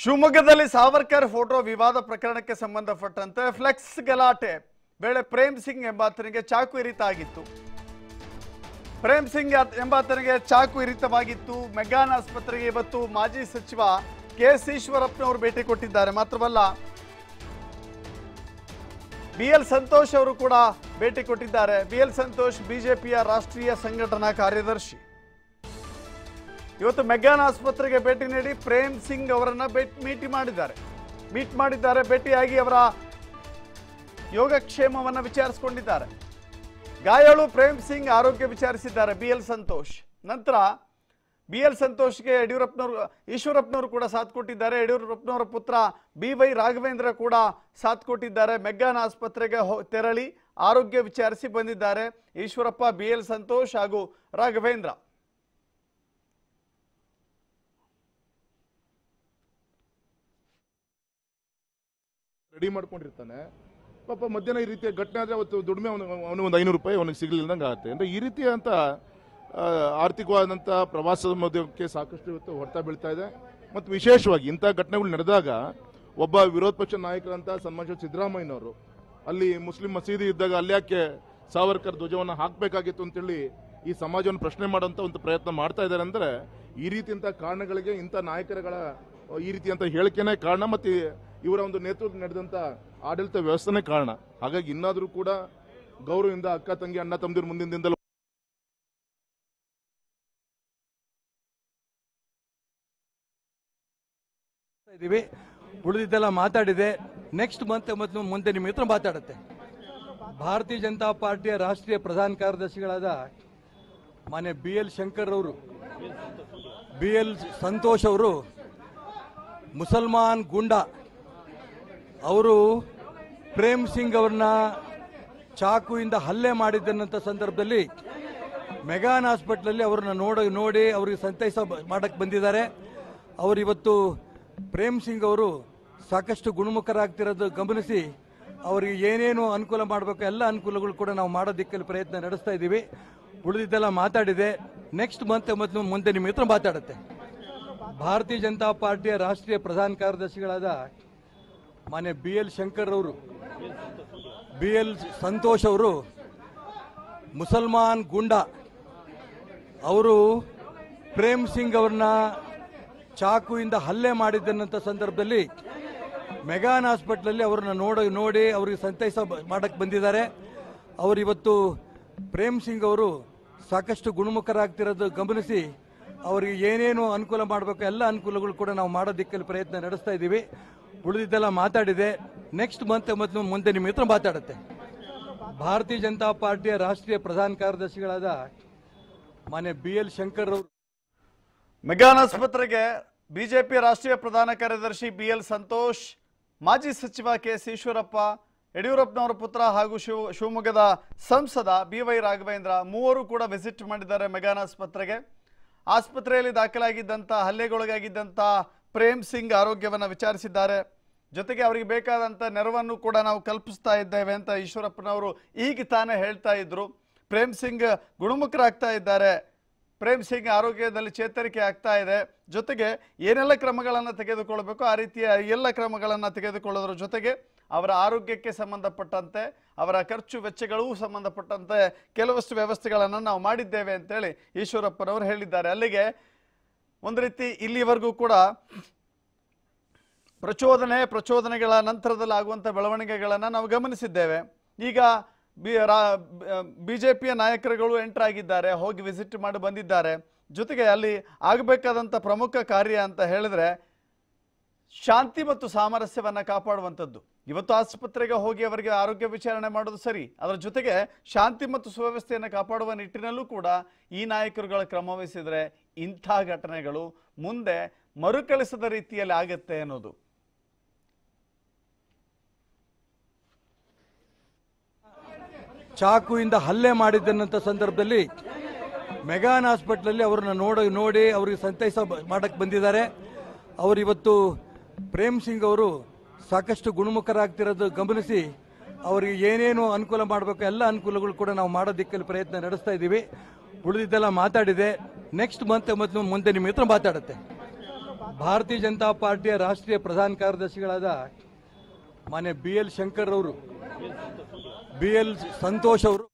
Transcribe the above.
ಶಿವಮೊಗ್ಗದಲ್ಲಿ ಸಾವರ್ಕರ್ ಫೋಟೋ ವಿವಾದ ಪ್ರಕರಣಕ್ಕೆ ಸಂಬಂಧಪಟ್ಟಂತೆ ಫ್ಲೆಕ್ಸ್ ಗಲಾಟೆ ವೇಳೆ ಪ್ರೇಮ್ ಸಿಂಗ್ ಎಂಬಾತನಿಗೆ ಚಾಕು ಇರಿತ ಆಗಿತ್ತು ಪ್ರೇಮ್ ಸಿಂಗ್ ಎಂಬಾತನಿಗೆ ಚಾಕು ಇರಿತವಾಗಿತ್ತು ಮೆಗಾನ್ ಆಸ್ಪತ್ರೆಗೆ ಇವತ್ತು ಮಾಜಿ ಸಚಿವ ಕೆ ಸಿ ಈಶ್ವರಪ್ಪನವರು ಭೇಟಿ ಕೊಟ್ಟಿದ್ದಾರೆ ಮಾತ್ರವಲ್ಲ ಬಿ ಎಲ್ ಸಂತೋಷ್ ಅವರು ಕೂಡ ಭೇಟಿ ಕೊಟ್ಟಿದ್ದಾರೆ ಬಿ ಎಲ್ ಸಂತೋಷ್ ಬಿಜೆಪಿಯ ರಾಷ್ಟ್ರೀಯ ಸಂಘಟನಾ ಕಾರ್ಯದರ್ಶಿ ಇವತ್ತು ಮೆಗ್ಗಾನ್ ಆಸ್ಪತ್ರೆಗೆ ಭೇಟಿ ನೀಡಿ ಪ್ರೇಮ್ ಸಿಂಗ್ ಅವರನ್ನು ಭೇಟಿ ಮೀಟಿ ಮಾಡಿದ್ದಾರೆ ಮೀಟ್ ಮಾಡಿದ್ದಾರೆ ಭೇಟಿಯಾಗಿ ಅವರ ಯೋಗಕ್ಷೇಮವನ್ನು ವಿಚಾರಿಸಿಕೊಂಡಿದ್ದಾರೆ ಗಾಯಾಳು ಪ್ರೇಮ್ ಸಿಂಗ್ ಆರೋಗ್ಯ ವಿಚಾರಿಸಿದ್ದಾರೆ ಬಿ ಎಲ್ ಸಂತೋಷ್ ನಂತರ ಬಿ ಎಲ್ ಸಂತೋಷ್ಗೆ ಯಡಿಯೂರಪ್ಪನವರು ಈಶ್ವರಪ್ಪನವರು ಕೂಡ ಸಾಥ್ ಕೊಟ್ಟಿದ್ದಾರೆ ಯಡಿಯೂರಪ್ಪನವರ ಪುತ್ರ ಬಿ ವೈ ರಾಘವೇಂದ್ರ ಕೂಡ ಸಾಥ್ ಕೊಟ್ಟಿದ್ದಾರೆ ಮೆಗ್ಗಾನ್ ಆಸ್ಪತ್ರೆಗೆ ತೆರಳಿ ಆರೋಗ್ಯ ವಿಚಾರಿಸಿ ಬಂದಿದ್ದಾರೆ ಈಶ್ವರಪ್ಪ ಬಿ ಎಲ್ ಸಂತೋಷ್ ಹಾಗೂ ರಾಘವೇಂದ್ರ ರೆಡಿ ಮಾಡ್ಕೊಂಡಿರ್ತಾನೆ ಪಾಪ ಮಧ್ಯಾಹ್ನ ಈ ರೀತಿಯ ಘಟನೆ ಆದರೆ ಅವತ್ತು ದುಡಿಮೆ ಅವನು ಅವನು ಒಂದು ಐನೂರು ರೂಪಾಯಿ ಅವನಿಗೆ ಸಿಗಲಿಲ್ಲದಂಗೆ ಆಗುತ್ತೆ ಅಂದರೆ ಈ ಅಂತ ಆರ್ಥಿಕವಾದಂಥ ಮಧ್ಯಕ್ಕೆ ಸಾಕಷ್ಟು ಇವತ್ತು ಹೊಡೆತ ಬೀಳ್ತಾ ಇದೆ ಮತ್ತು ವಿಶೇಷವಾಗಿ ಇಂಥ ಘಟನೆಗಳು ನಡೆದಾಗ ಒಬ್ಬ ವಿರೋಧ ಪಕ್ಷ ನಾಯಕರಂತ ಸನ್ಮಾನ್ಯ ಸಿದ್ದರಾಮಯ್ಯನವರು ಅಲ್ಲಿ ಮುಸ್ಲಿಂ ಮಸೀದಿ ಇದ್ದಾಗ ಅಲ್ಲಿ ಯಾಕೆ ಸಾವರ್ಕರ್ ಧ್ವಜವನ್ನು ಹಾಕಬೇಕಾಗಿತ್ತು ಅಂತೇಳಿ ಈ ಸಮಾಜವನ್ನು ಪ್ರಶ್ನೆ ಮಾಡೋಂಥ ಒಂದು ಪ್ರಯತ್ನ ಮಾಡ್ತಾ ಇದ್ದಾರೆ ಅಂದರೆ ಈ ರೀತಿಯಂಥ ಕಾರಣಗಳಿಗೆ ಇಂಥ ನಾಯಕರುಗಳ ಈ ರೀತಿಯಂಥ ಹೇಳಿಕೆನೇ ಕಾರಣ ಮತ್ತು ಇವರ ಒಂದು ನೇತೃತ್ವ ನಡೆದಂತ ಆಡಳಿತ ವ್ಯವಸ್ಥೆನೇ ಕಾರಣ ಹಾಗಾಗಿ ಇನ್ನಾದರೂ ಕೂಡ ಗೌರವದಿಂದ ಅಕ್ಕ ತಂಗಿ ಅಣ್ಣ ತಮ್ಮದಿರು ಮುಂದಿನ ದಿನದಲ್ಲಿ ಉಳಿದಿದ್ದೆಲ್ಲ ಮಾತಾಡಿದೆ ನೆಕ್ಸ್ಟ್ ಮಂತ್ ಮತ್ತು ಮುಂದೆ ನಿಮ್ಮ ಹತ್ರ ಮಾತಾಡುತ್ತೆ ಭಾರತೀಯ ಜನತಾ ಪಾರ್ಟಿಯ ರಾಷ್ಟ್ರೀಯ ಪ್ರಧಾನ ಕಾರ್ಯದರ್ಶಿಗಳಾದ ಮಾನ್ಯ ಬಿ ಎಲ್ ಶಂಕರ್ ಅವರು ಬಿ ಎಲ್ ಸಂತೋಷ್ ಅವರು ಮುಸಲ್ಮಾನ್ ಗುಂಡ ಅವರು ಪ್ರೇಮ್ ಸಿಂಗ್ ಅವ್ರನ್ನ ಚಾಕುವಿಂದ ಹಲ್ಲೆ ಮಾಡಿದ್ದನ್ನಂಥ ಸಂದರ್ಭದಲ್ಲಿ ಮೆಗಾನ್ ಹಾಸ್ಪಿಟ್ಲಲ್ಲಿ ಅವ್ರನ್ನ ನೋಡ ನೋಡಿ ಅವ್ರಿಗೆ ಸಂತೈಸ ಮಾಡಕ್ಕೆ ಬಂದಿದ್ದಾರೆ ಅವರು ಇವತ್ತು ಪ್ರೇಮ್ ಸಿಂಗ್ ಅವರು ಸಾಕಷ್ಟು ಗುಣಮುಖರಾಗ್ತಿರೋದು ಗಮನಿಸಿ ಅವರಿಗೆ ಏನೇನು ಅನುಕೂಲ ಮಾಡಬೇಕು ಎಲ್ಲ ಅನುಕೂಲಗಳು ಕೂಡ ನಾವು ಮಾಡೋ ದಿಕ್ಕಲ್ಲಿ ಪ್ರಯತ್ನ ನಡೆಸ್ತಾ ಇದ್ದೀವಿ ಉಳಿದಿದ್ದೆಲ್ಲ ಮಾತಾಡಿದೆ ನೆಕ್ಸ್ಟ್ ಮಂತ್ ಮತ್ತು ಮುಂದೆ ನಿಮ್ಮ ಹತ್ರ ಮಾತಾಡುತ್ತೆ ಭಾರತೀಯ ಜನತಾ ಪಾರ್ಟಿಯ ರಾಷ್ಟ್ರೀಯ ಪ್ರಧಾನ ಕಾರ್ಯದರ್ಶಿಗಳಾದ ಮಾನ್ಯ ಬಿ ಎಲ್ ಶಂಕರ್ ಅವರು ಬಿ ಎಲ್ ಸಂತೋಷ್ ಅವರು ಮುಸಲ್ಮಾನ್ ಗುಂಡ ಅವರು ಪ್ರೇಮ್ ಸಿಂಗ್ ಅವ್ರನ್ನ ಚಾಕುವಿಂದ ಹಲ್ಲೆ ಮಾಡಿದ್ದನ್ನಂಥ ಸಂದರ್ಭದಲ್ಲಿ ಮೆಗಾನ್ ಹಾಸ್ಪಿಟ್ಲಲ್ಲಿ ಅವ್ರನ್ನ ನೋಡಿ ನೋಡಿ ಅವ್ರಿಗೆ ಸಂತೈಸ ಮಾಡಕ್ಕೆ ಬಂದಿದ್ದಾರೆ ಅವರು ಇವತ್ತು ಪ್ರೇಮ್ ಸಿಂಗ್ ಅವರು ಸಾಕಷ್ಟು ಗುಣಮುಖರಾಗ್ತಿರೋದು ಗಮನಿಸಿ ಅವರಿಗೆ ಏನೇನು ಅನುಕೂಲ ಮಾಡಬೇಕು ಎಲ್ಲ ಅನುಕೂಲಗಳು ಕೂಡ ನಾವು ಮಾಡೋ ದಿಕ್ಕಲ್ಲಿ ಪ್ರಯತ್ನ ನಡೆಸ್ತಾ ಇದ್ದೀವಿ ಉಳಿದಿದ್ದೆಲ್ಲ ಮಾತಾಡಿದೆ ನೆಕ್ಸ್ಟ್ ಮಂತ್ ಮತ್ತು ಮುಂದೆ ನಿಮ್ಮ ಹತ್ರ ಮಾತಾಡುತ್ತೆ ಭಾರತೀಯ ಜನತಾ ಪಾರ್ಟಿಯ ರಾಷ್ಟ್ರೀಯ ಪ್ರಧಾನ ಕಾರ್ಯದರ್ಶಿಗಳಾದ ಮಾನ್ಯ ಬಿ ಎಲ್ ಶಂಕರ್ ಅವರು ಮೆಗಾನ್ ಆಸ್ಪತ್ರೆಗೆ ಬಿಜೆಪಿ ರಾಷ್ಟ್ರೀಯ ಪ್ರಧಾನ ಕಾರ್ಯದರ್ಶಿ ಬಿ ಎಲ್ ಸಂತೋಷ್ ಮಾಜಿ ಸಚಿವ ಕೆ ಎಸ್ ಈಶ್ವರಪ್ಪ ಯಡಿಯೂರಪ್ಪನವರ ಪುತ್ರ ಹಾಗೂ ಶಿವ ಶಿವಮೊಗ್ಗದ ಸಂಸದ ಬಿ ವೈ ರಾಘವೇಂದ್ರ ಮೂವರು ಕೂಡ ವಿಸಿಟ್ ಮಾಡಿದ್ದಾರೆ ಮೆಗಾನ್ ಆಸ್ಪತ್ರೆಗೆ ಆಸ್ಪತ್ರೆಯಲ್ಲಿ ದಾಖಲಾಗಿದ್ದಂಥ ಹಲ್ಲೆಗೊಳಗಾಗಿದ್ದಂಥ ಪ್ರೇಮ್ ಸಿಂಗ್ ಆರೋಗ್ಯವನ್ನು ವಿಚಾರಿಸಿದ್ದಾರೆ ಜೊತೆಗೆ ಅವರಿಗೆ ಬೇಕಾದಂಥ ನೆರವನ್ನು ಕೂಡ ನಾವು ಕಲ್ಪಿಸ್ತಾ ಇದ್ದೇವೆ ಅಂತ ಈಶ್ವರಪ್ಪನವರು ಈಗ ತಾನೇ ಹೇಳ್ತಾ ಇದ್ರು ಪ್ರೇಮ್ ಸಿಂಗ್ ಗುಣಮುಖರಾಗ್ತಾ ಇದ್ದಾರೆ ಪ್ರೇಮ್ ಸಿಂಗ್ ಆರೋಗ್ಯದಲ್ಲಿ ಚೇತರಿಕೆ ಆಗ್ತಾ ಇದೆ ಜೊತೆಗೆ ಏನೆಲ್ಲ ಕ್ರಮಗಳನ್ನು ತೆಗೆದುಕೊಳ್ಳಬೇಕು ಆ ರೀತಿಯ ಎಲ್ಲ ಕ್ರಮಗಳನ್ನು ತೆಗೆದುಕೊಳ್ಳೋದ್ರ ಜೊತೆಗೆ ಅವರ ಆರೋಗ್ಯಕ್ಕೆ ಸಂಬಂಧಪಟ್ಟಂತೆ ಅವರ ಖರ್ಚು ವೆಚ್ಚಗಳೂ ಸಂಬಂಧಪಟ್ಟಂತೆ ಕೆಲವಷ್ಟು ವ್ಯವಸ್ಥೆಗಳನ್ನು ನಾವು ಮಾಡಿದ್ದೇವೆ ಅಂತೇಳಿ ಈಶ್ವರಪ್ಪನವರು ಹೇಳಿದ್ದಾರೆ ಅಲ್ಲಿಗೆ ಒಂದು ರೀತಿ ಇಲ್ಲಿವರೆಗೂ ಕೂಡ ಪ್ರಚೋದನೆ ಪ್ರಚೋದನೆಗಳ ನಂತರದಲ್ಲಿ ಆಗುವಂಥ ಬೆಳವಣಿಗೆಗಳನ್ನು ನಾವು ಗಮನಿಸಿದ್ದೇವೆ ಈಗ ಬಿ ರಾ ಬಿ ಜೆ ಪಿಯ ನಾಯಕರುಗಳು ಎಂಟ್ರಾಗಿದ್ದಾರೆ ಆಗಿದ್ದಾರೆ ಹೋಗಿ ವಿಸಿಟ್ ಮಾಡಿ ಬಂದಿದ್ದಾರೆ ಜೊತೆಗೆ ಅಲ್ಲಿ ಆಗಬೇಕಾದಂಥ ಪ್ರಮುಖ ಕಾರ್ಯ ಅಂತ ಹೇಳಿದ್ರೆ ಶಾಂತಿ ಮತ್ತು ಸಾಮರಸ್ಯವನ್ನು ಕಾಪಾಡುವಂಥದ್ದು ಇವತ್ತು ಆಸ್ಪತ್ರೆಗೆ ಹೋಗಿ ಅವರಿಗೆ ಆರೋಗ್ಯ ವಿಚಾರಣೆ ಮಾಡೋದು ಸರಿ ಅದರ ಜೊತೆಗೆ ಶಾಂತಿ ಮತ್ತು ಸುವ್ಯವಸ್ಥೆಯನ್ನು ಕಾಪಾಡುವ ನಿಟ್ಟಿನಲ್ಲೂ ಕೂಡ ಈ ನಾಯಕರುಗಳ ಕ್ರಮವಹಿಸಿದರೆ ಇಂಥ ಘಟನೆಗಳು ಮುಂದೆ ಮರುಕಳಿಸದ ರೀತಿಯಲ್ಲಿ ಆಗತ್ತೆ ಅನ್ನೋದು ಚಾಕುವಿಂದ ಹಲ್ಲೆ ಮಾಡಿದ್ದನ್ನಂಥ ಸಂದರ್ಭದಲ್ಲಿ ಮೆಗಾನ್ ಹಾಸ್ಪಿಟ್ಲಲ್ಲಿ ಅವ್ರನ್ನ ನೋಡಿ ನೋಡಿ ಅವ್ರಿಗೆ ಸಂತೈಸ ಮಾಡಕ್ಕೆ ಬಂದಿದ್ದಾರೆ ಅವರಿವತ್ತು ಪ್ರೇಮ್ ಸಿಂಗ್ ಅವರು ಸಾಕಷ್ಟು ಗುಣಮುಖರಾಗ್ತಿರೋದು ಗಮನಿಸಿ ಅವರಿಗೆ ಏನೇನು ಅನುಕೂಲ ಮಾಡಬೇಕು ಎಲ್ಲ ಅನುಕೂಲಗಳು ಕೂಡ ನಾವು ಮಾಡೋ ದಿಕ್ಕಲ್ಲಿ ಪ್ರಯತ್ನ ನಡೆಸ್ತಾ ಇದ್ದೀವಿ ಉಳಿದಿದ್ದೆಲ್ಲ ಮಾತಾಡಿದೆ ನೆಕ್ಸ್ಟ್ ಮಂತ್ ಮತ್ತು ಮುಂದೆ ನಿಮ್ಮ ಹತ್ರ ಮಾತಾಡುತ್ತೆ ಭಾರತೀಯ ಜನತಾ ಪಾರ್ಟಿಯ ರಾಷ್ಟ್ರೀಯ ಪ್ರಧಾನ ಕಾರ್ಯದರ್ಶಿಗಳಾದ ಮಾನ್ಯ ಬಿ ಎಲ್ ಶಂಕರ್ ಅವರು ಬಿ ಎಲ್ ಸಂತೋಷ್ ಅವರು